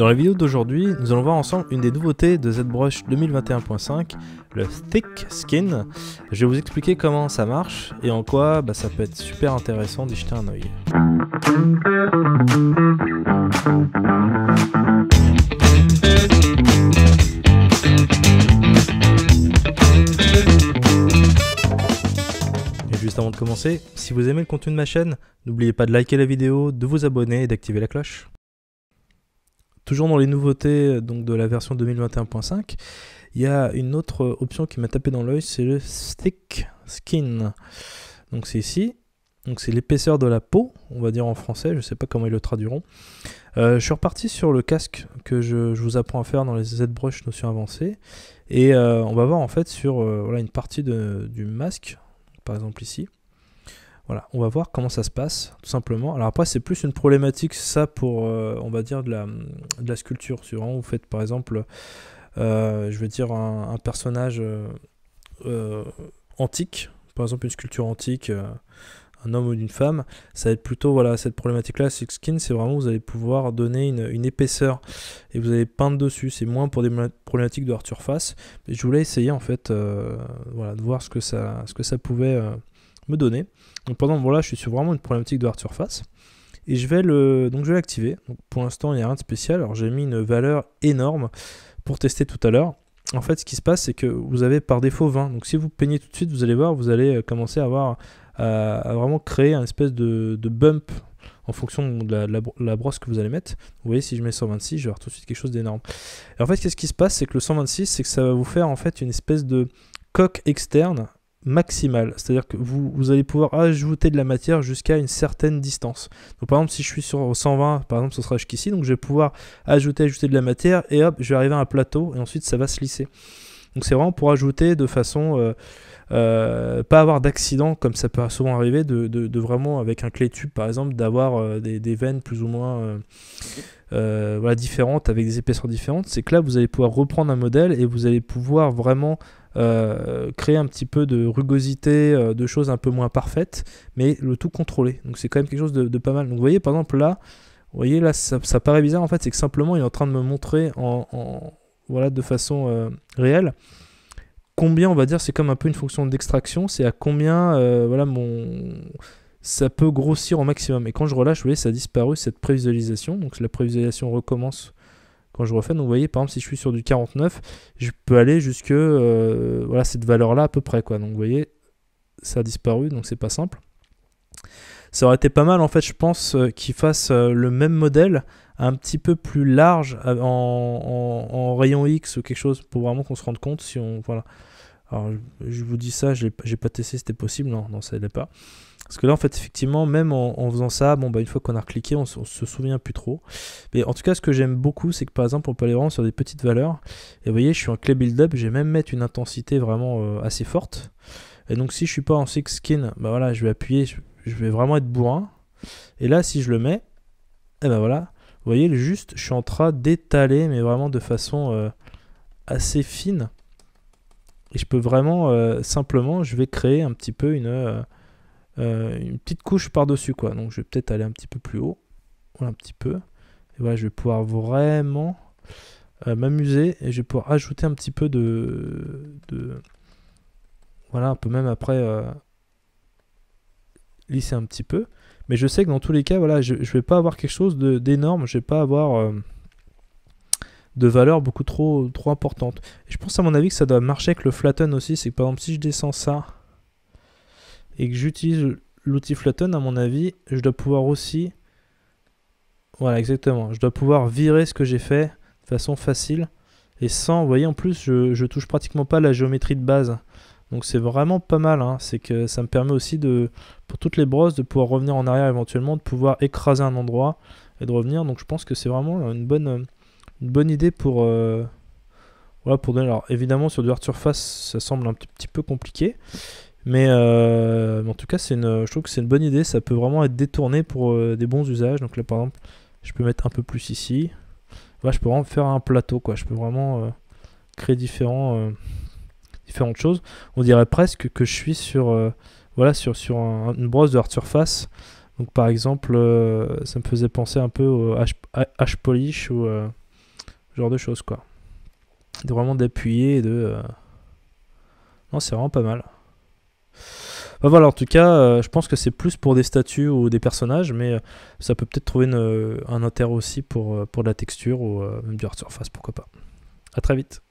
Dans la vidéo d'aujourd'hui, nous allons voir ensemble une des nouveautés de ZBrush 2021.5, le Thick Skin. Je vais vous expliquer comment ça marche et en quoi bah, ça peut être super intéressant d'y jeter un oeil. juste avant de commencer, si vous aimez le contenu de ma chaîne, n'oubliez pas de liker la vidéo, de vous abonner et d'activer la cloche. Toujours dans les nouveautés euh, donc de la version 2021.5, il y a une autre option qui m'a tapé dans l'œil, c'est le Stick Skin. Donc c'est ici. Donc c'est l'épaisseur de la peau, on va dire en français, je ne sais pas comment ils le traduiront. Euh, je suis reparti sur le casque que je, vous apprends à faire dans les ZBrush Notion Avancées. Et euh, on va voir en fait sur une partie du masque, par exemple ici. Voilà, on va voir comment ça se passe, tout simplement. Alors après, c'est plus une problématique, ça, pour, euh, on va dire, de la, la sculpture. Si vraiment vous faites, par exemple, euh, je veux dire, un, personnage euh, antique, par exemple une sculpture antique, un homme ou une femme, ça va être plutôt, voilà, cette problématique-là, c'est skin, c'est vraiment, vous allez pouvoir donner une, épaisseur et vous allez peindre dessus. C'est moins pour des problématiques de hard surface. Mais je voulais essayer, en fait, voilà, de voir ce que ça, ce que ça pouvait donner. Donc pendant bon là je suis sur vraiment une problématique de hard surface. Et je vais le. Donc je vais l'activer. Pour l'instant, il n'y a rien de spécial. Alors j'ai mis une valeur énorme pour tester tout à l'heure. En fait, ce qui se passe, c'est que vous avez par défaut 20. Donc si vous peignez tout de suite, vous allez voir, vous allez euh, commencer à avoir à, vraiment créer un espèce de, bump en fonction de la, brosse que vous allez mettre. Vous voyez, si je mets 126, je vais avoir tout de suite quelque chose d'énorme. Et en fait, qu'est-ce qui se passe C'est que le 126, c'est que ça va vous faire en fait une espèce de coque externe maximale. C'est-à-dire que vous, vous, allez pouvoir ajouter de la matière jusqu'à une certaine distance. Donc par exemple, si je suis sur 120, par exemple, ce sera jusqu'ici, donc je vais pouvoir ajouter, ajouter de la matière, et hop, je vais arriver à un plateau, et ensuite ça va se lisser. Donc c'est vraiment pour ajouter de façon euh, euh, pas avoir d'accident comme ça peut souvent arriver, de, vraiment avec un clé tube par exemple d'avoir euh, des, veines plus ou moins voilà, différentes avec des épaisseurs différentes. C'est que là vous allez pouvoir reprendre un modèle et vous allez pouvoir vraiment créer un petit peu de rugosité, de choses un peu moins parfaites, mais le tout contrôlé. Donc c'est quand même quelque chose de, pas mal. Donc vous voyez par exemple là, vous voyez là ça, paraît bizarre en fait, c'est que simplement il est en train de me montrer en, voilà, de façon euh, réelle. Combien, on va dire, c'est comme un peu une fonction d'extraction, c'est à combien euh, voilà, mon... ça peut grossir au maximum. Et quand je relâche, vous voyez, ça a disparu cette prévisualisation. Donc la prévisualisation recommence quand je refais. Donc vous voyez, par exemple, si je suis sur du 49, je peux aller jusque euh, voilà, cette valeur-là à peu près. Quoi. Donc vous voyez, ça a disparu, donc c'est pas simple. Ça aurait été pas mal, en fait, je pense, euh, qu'ils fassent euh, le même modèle un petit peu plus large euh, en, rayon X ou quelque chose pour vraiment qu'on se rende compte si on. Voilà. Alors, je vous dis ça, j'ai pas testé, si c'était possible. Non, non, ça l'est pas. Parce que là, en fait, effectivement, même en, faisant ça, bon, bah, une fois qu'on a recliqué, on, ne se souvient plus trop. Mais en tout cas, ce que j'aime beaucoup, c'est que par exemple, on peut aller vraiment sur des petites valeurs. Et vous voyez, je suis en clé build-up, j'ai même mettre une intensité vraiment assez forte. Et donc, si je suis pas en six skin, bah voilà, je vais appuyer, je vais vraiment être bourrin. Et là, si je le mets, et eh ben voilà. Vous voyez, juste, je suis en train d'étaler, mais vraiment de façon euh, assez fine. Et je peux vraiment, euh, simplement, je vais créer un petit peu une, euh, une petite couche par-dessus, quoi. Donc, je vais peut-être aller un petit peu plus haut. Voilà, un petit peu. Et voilà, je vais pouvoir vraiment m'amuser. Et je vais pouvoir ajouter un petit peu de... de... Voilà, un peu même après lisser un petit peu. Mais je sais que dans tous les cas, voilà, je ne vais pas avoir quelque chose d'énorme, je vais pas avoir euh, de valeur beaucoup trop, trop importante. Et je pense à mon avis que ça doit marcher avec le flatten aussi, c'est que par exemple si je descends ça et que j'utilise l'outil flatten, à mon avis, je dois pouvoir aussi... Voilà, exactement. Je dois pouvoir virer ce que j'ai fait de façon facile. Et sans, voyez, en plus, je, je touche pratiquement pas la géométrie de base. Donc c'est vraiment pas mal, hein. c'est que ça me permet aussi de, pour toutes les brosses, de pouvoir revenir en arrière éventuellement, de pouvoir écraser un endroit et de revenir. Donc je pense que c'est vraiment une bonne, une bonne idée pour, euh, voilà, pour donner. Alors évidemment sur du hard surface, ça semble un petit peu compliqué, euh, mais, en tout cas c'est une, je trouve que c'est une bonne idée. Ça peut vraiment être détourné pour euh, des bons usages. Donc là par exemple, je peux mettre un peu plus ici. Voilà je peux vraiment faire un plateau, quoi. Je peux vraiment créer différents différentes choses. On dirait presque que je suis sur, euh, voilà, sur, sur une brosse de hard surface. Donc par exemple, euh, ça me faisait penser un peu au H-Polish ou euh, genre de choses quoi. De vraiment d'appuyer et de... Non, c'est vraiment pas mal. Bah voilà, en tout cas, je pense que c'est plus pour des statues ou des personnages, mais ça peut peut-être trouver un intérêt aussi pour, pour la texture ou même du hard surface, pourquoi pas. À très vite.